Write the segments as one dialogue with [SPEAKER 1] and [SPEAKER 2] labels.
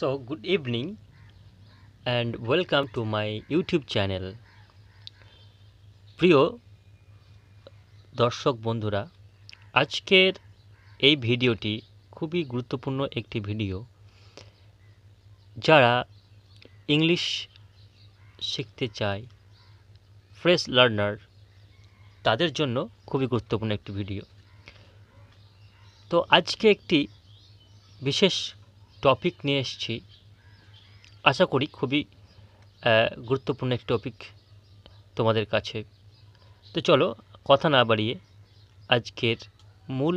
[SPEAKER 1] So, good evening and welcome to my YouTube channel. প্রিয় দর্শক বন্ধুরা আজকের এই ভিডিওটি খুবই গুরুত্বপূর্ণ একটি ভিডিও যারা ইংলিশ শিখতে চায় ফ্রেশ লার্নার তাদের জন্য খুবই গুরুত্বপূর্ণ একটি ভিডিও তো আজকে একটি বিশেষ টপিক নিয়ে এসেছি আশা করি খুবই গুরুত্বপূর্ণ একটি টপিক তোমাদের কাছে তো চলো কথা না বাড়িয়ে আজকের মূল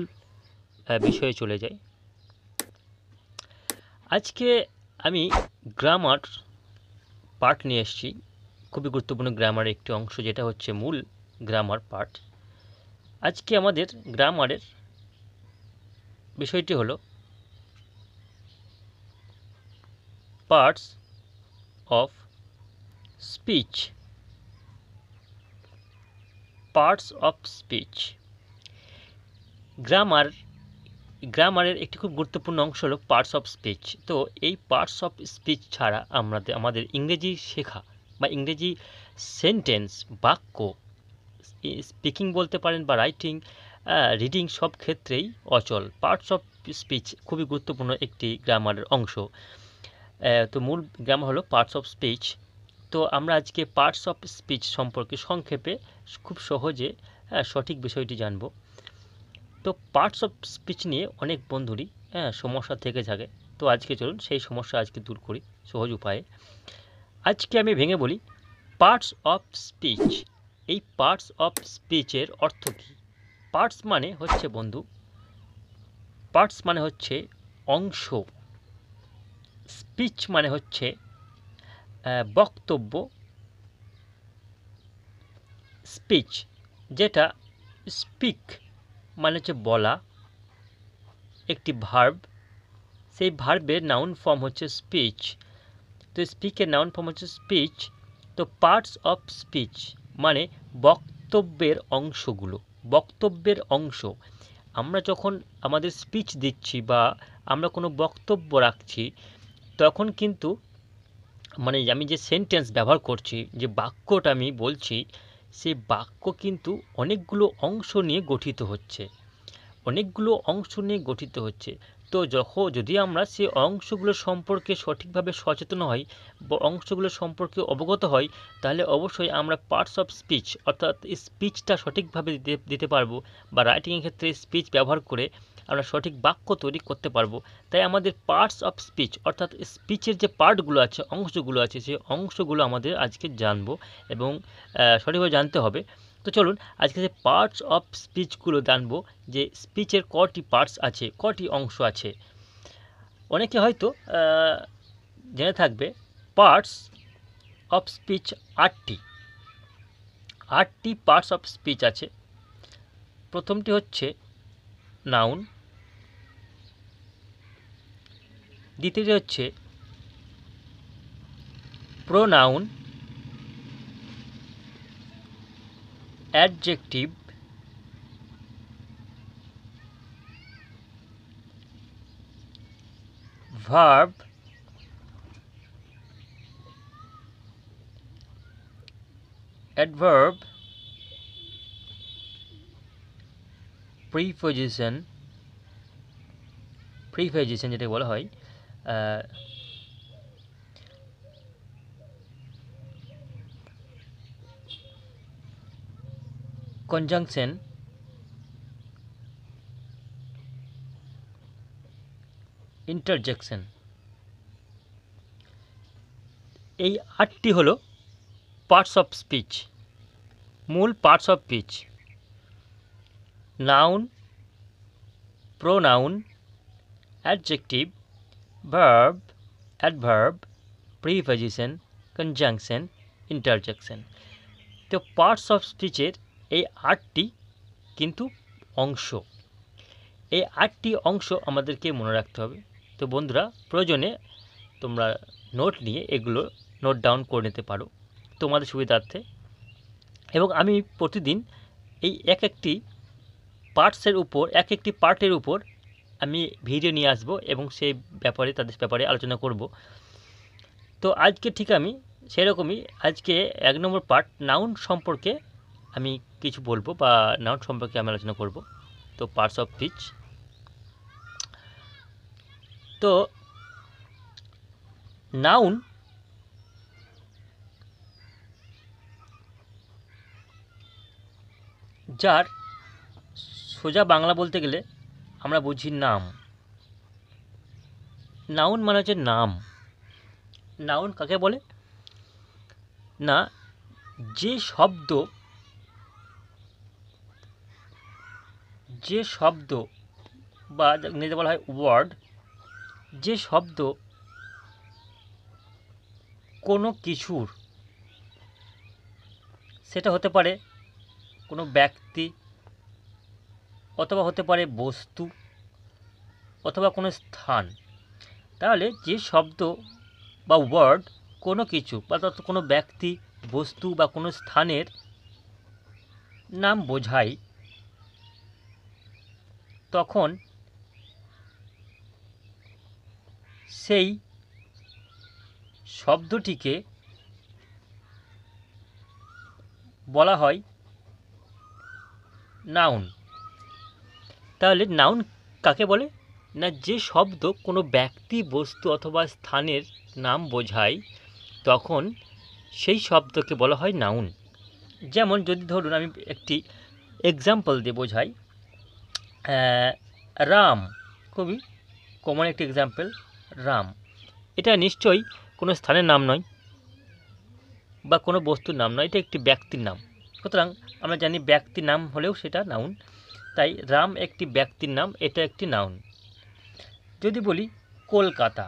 [SPEAKER 1] বিষয়ে চলে যাই আজকে আমি গ্রামার পার্ট নিয়ে এসেছি খুবই গুরুত্বপূর্ণ গ্রামারের একটি অংশ যেটা হচ্ছে মূল গ্রামার পার্ট আজকে আমাদের গ্রামারের বিষয়টি হলো parts of speech parts of speech grammar গ্রামারের একটি খুব গুরুত্বপূর্ণ অংশ হলো পার্টস অফ স্পিচ তো এই পার্টস অফ স্পিচ ছাড়া আমাদের আমাদের ইংরেজি শেখা বা ইংরেজি সেন্টেন্স বাক্য স্পিকিং বলতে পারেন বা রাইটিং রিডিং সব ক্ষেত্রেই অচল পার্টস অফ স্পিচ খুবই গুরুত্বপূর্ণ একটি গ্রামারের অংশ তো মূল গ্রামার হলো পার্টস অফ স্পিচ তো আমরা আজকে পার্টস অফ স্পিচ সম্পর্কে সংক্ষেপে খুব সহজে সঠিক বিষয়টি জানব তো পার্টস অফ স্পিচ নিয়ে অনেক বন্ধুরই হ্যাঁ সমস্যা থেকে থাকে তো আজকে চলুন সেই সমস্যা আজকে দূর করি সহজ উপায়ে আজকে আমি ভেঙে বলি পার্টস অফ স্পিচ এই পার্টস অফ স্পিচের অর্থ কী পার্টস মানে হচ্ছে বন্ধু পার্টস মানে হচ্ছে অংশ স্পিচ মানে হচ্ছে বক্তব্য স্পিচ যেটা স্পিক মানে হচ্ছে বলা একটি ভার্ব সেই ভার্বের নাউন ফর্ম হচ্ছে স্পিচ তো স্পিকের নাউন ফর্ম হচ্ছে স্পিচ তো পার্টস অফ স্পিচ মানে বক্তব্যের অংশগুলো বক্তব্যের অংশ আমরা যখন আমাদের স্পিচ দিচ্ছি বা আমরা কোনো বক্তব্য রাখছি তখন কিন্তু মানে আমি যে সেন্টেন্স ব্যবহার করছি যে বাক্যটা আমি বলছি সেই বাক্য কিন্তু অনেকগুলো অংশ নিয়ে গঠিত হচ্ছে অনেকগুলো অংশ নিয়ে গঠিত হচ্ছে তো যখন যদি আমরা সেই অংশগুলো সম্পর্কে সঠিকভাবে সচেতন হই অংশগুলো সম্পর্কে অবগত হই তাহলে অবশ্যই আমরা পার্টস অফ স্পিচ অর্থাৎ স্পিচটা সঠিকভাবে দিতে দিতে পারবো বা রাইটিংয়ের ক্ষেত্রে স্পিচ ব্যবহার করে আমরা সঠিক বাক্য তৈরি করতে পারবো তাই আমাদের পার্টস অফ স্পিচ অর্থাৎ স্পিচের যে পার্টগুলো আছে অংশগুলো আছে সেই অংশগুলো আমাদের আজকে জানবো এবং সঠিকভাবে জানতে হবে তো চলুন আজকে যে পার্টস অফ স্পিচগুলো জানবো যে স্পিচের কটি পার্টস আছে কটি অংশ আছে অনেকে হয়তো জেনে থাকবে পার্টস অফ স্পিচ আটটি আটটি পার্টস অফ স্পিচ আছে প্রথমটি হচ্ছে নাউন দ্বিতীয়টি হচ্ছে pronoun adjective verb adverb preposition preposition যেটাকে বলা হয় conjunction interjection এই আটটি হলো পার্টস অফ স্পিচ মূল parts of speech noun pronoun adjective verb adverb preposition conjunction interjection তো পার্টস অফ স্পিচের এই আটটি কিন্তু অংশ এই আটটি অংশ আমাদেরকে মনে রাখতে হবে তো বন্ধুরা প্রয়োজনে তোমরা নোট নিয়ে এগুলো নোট ডাউন করে নিতে পারো তোমাদের সুবিধার্থে এবং আমি প্রতিদিন এই এক একটি পার্টসের উপর এক একটি পার্টের উপর আমি ভিডিও নিয়ে আসব এবং সেই ব্যাপারে তাদের ব্যাপারে আলোচনা করব তো আজকে ঠিক আমি সেরকমই আজকে এক নম্বর পার্ট নাউন সম্পর্কে আমি কিছু বলবো বা নাউন সম্পর্কে আমি আলোচনা করব তো পার্টস অফ স্পিচ তো নাউন যার সোজা বাংলা বলতে গেলে আমরা বুঝি নাম নাউন মানে হচ্ছে নাম নাউন কাকে বলে না যে শব্দ যে শব্দ বা ইংরেজিতে বলা হয় ওয়ার্ড যে শব্দ কোনো কিছুর সেটা হতে পারে কোনো ব্যক্তি অথবা হতে পারে বস্তু অথবা কোনো স্থান তাহলে যে শব্দ বা ওয়ার্ড কোনো কিছু বা কোনো ব্যক্তি বস্তু বা কোনো স্থানের নাম বোঝায় তখন সেই শব্দটিকে বলা হয় নাউন তাহলে নাউন কাকে বলে না যে শব্দ কোনো ব্যক্তি বস্তু অথবা স্থানের নাম বোঝায় তখন সেই শব্দকে বলা হয় নাউন যেমন যদি ধরুন আমি একটি এক্সাম্পল দিয়ে বোঝাই রাম খুবই কমন একটি এক্সাম্পল রাম এটা নিশ্চয়ই কোনো স্থানের নাম নয় বা কোনো বস্তুর নাম নয় এটা একটি ব্যক্তির নাম সুতরাং আমরা জানি ব্যক্তি নাম হলেও সেটা নাউন তাই রাম একটি ব্যক্তির নাম এটা একটি নাউন যদি বলি কলকাতা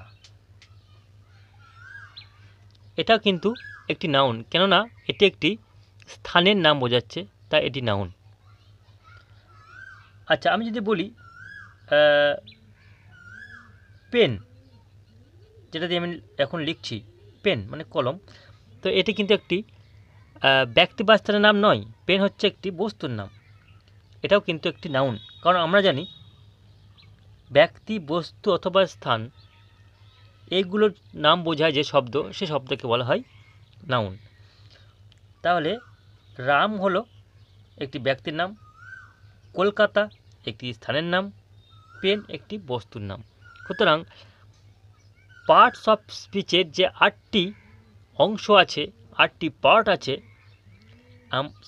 [SPEAKER 1] এটা কিন্তু একটি নাউন কেননা এটি একটি স্থানের নাম বোঝাচ্ছে তা এটি নাউন আচ্ছা আমি যদি বলি পেন যেটা দিয়ে আমি এখন লিখছি পেন মানে কলম তো এটি কিন্তু একটি ব্যক্তি বা স্থানের নাম নয় পেন হচ্ছে একটি বস্তুর নাম এটাও কিন্তু একটি নাউন কারণ আমরা জানি ব্যক্তি বস্তু অথবা স্থান এইগুলোর নাম বোঝায় যে শব্দ সে শব্দকে বলা হয় নাউন তাহলে রাম হলো একটি ব্যক্তির নাম কলকাতা একটি স্থানের নাম পেন একটি বস্তুর নাম সুতরাং পার্টস অফ স্পিচের যে আটটি অংশ আছে আটটি পার্ট আছে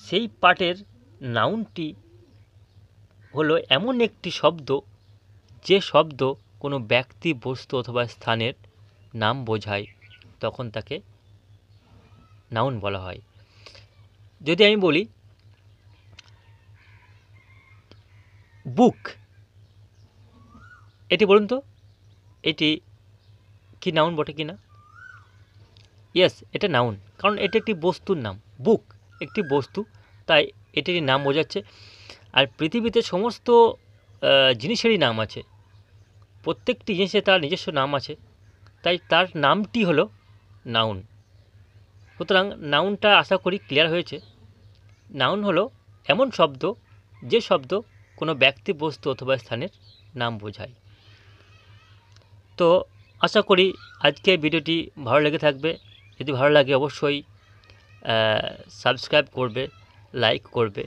[SPEAKER 1] সেই পার্টের নাউনটি হলো এমন একটি শব্দ যে শব্দ কোনো ব্যক্তি বস্তু অথবা স্থানের নাম বোঝায় তখন তাকে নাউন বলা হয় যদি আমি বলি বুক এটি বলুন তো এটি কি নাউন বটে কি না ইয়েস এটা নাউন কারণ এটি একটি বস্তুর নাম বুক একটি বস্তু তাই এটির নাম বোঝাচ্ছে আর পৃথিবীতে সমস্ত জিনিসেরই নাম আছে প্রত্যেকটি জিনিসে তার নিজস্ব নাম আছে তাই তার নামটি হলো নাউন সুতরাং নাউনটা আশা করি ক্লিয়ার হয়েছে নাউন হলো এমন শব্দ যে শব্দ ব্যক্তি বস্তু অথবা স্থানের নাম বোঝায় তো আশা করি আজকে ভিডিওটি ভালো লেগে থাকবে যদি ভালো লাগে অবশ্যই সাবস্ক্রাইব করবে লাইক করবে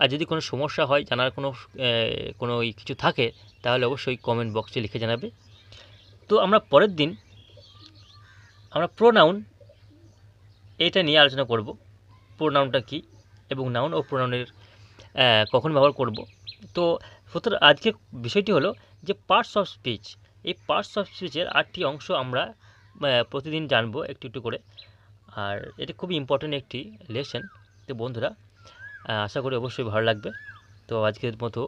[SPEAKER 1] আর যদি কোনো সমস্যা হয় জানার কোনো কোনো কিছু থাকে তাহলে অবশ্যই কমেন্ট বক্সে লিখে জানাবে তো আমরা পরের দিন আমরা প্রোনাউন এটা নিয়ে আলোচনা করব প্রোনাউনটা কি এবং নাউন ও প্রোনাউনের কখন ব্যবহার করব তো সুতরাং আজকে বিষয়টি হলো যে পার্টস অফ স্পিচ এই পার্টস অফ স্পিচের আটটি অংশ আমরা প্রতিদিন জানবো একটু একটু করে আর এটা খুবই ইম্পর্টেন্ট একটি লেসন তো বন্ধুরা আশা করি অবশ্যই ভালো লাগবে তো আজকের মতো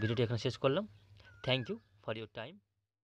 [SPEAKER 1] ভিডিওটি এখানে শেষ করলাম thank you for your time